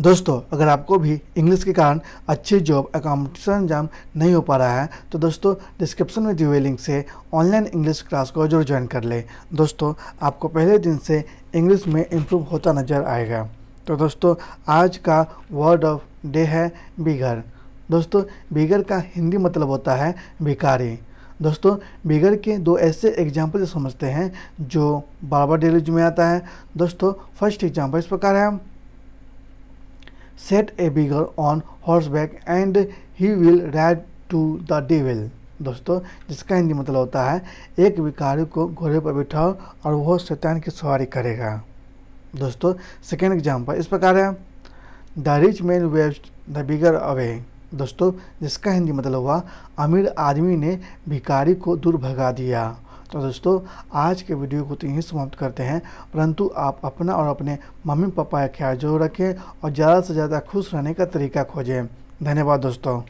दोस्तों अगर आपको भी इंग्लिश के कारण अच्छी जॉब अकाउंटेशन एग्जाम नहीं हो पा रहा है तो दोस्तों डिस्क्रिप्शन में दिए हुए लिंक से ऑनलाइन इंग्लिश क्लास को जरूर ज्वाइन कर ले दोस्तों आपको पहले दिन से इंग्लिश में इम्प्रूव होता नज़र आएगा तो दोस्तों आज का वर्ड ऑफ डे है बिगर दोस्तों बिगर का हिंदी मतलब होता है भिकारी दोस्तों बिगर के दो ऐसे एग्जाम्पल समझते हैं जो बार बार डेली में आता है दोस्तों फर्स्ट एग्जाम्पल इस प्रकार है set a beggar on horseback and he will ride to the devil दोस्तों जिसका हिंदी मतलब होता है एक भिकारी को घोड़े पर बिठाओ और वह शैतान की सवारी करेगा दोस्तों सेकेंड एग्जाम्पल इस प्रकार है the rich man west the bigger away दोस्तों जिसका हिंदी मतलब हुआ अमीर आदमी ने भिकारी को दूर भगा दिया तो दोस्तों आज के वीडियो को तो यहीं समाप्त करते हैं परंतु आप अपना और अपने मम्मी पापा का ख्याल जरूर रखें और ज़्यादा से ज़्यादा खुश रहने का तरीका खोजें धन्यवाद दोस्तों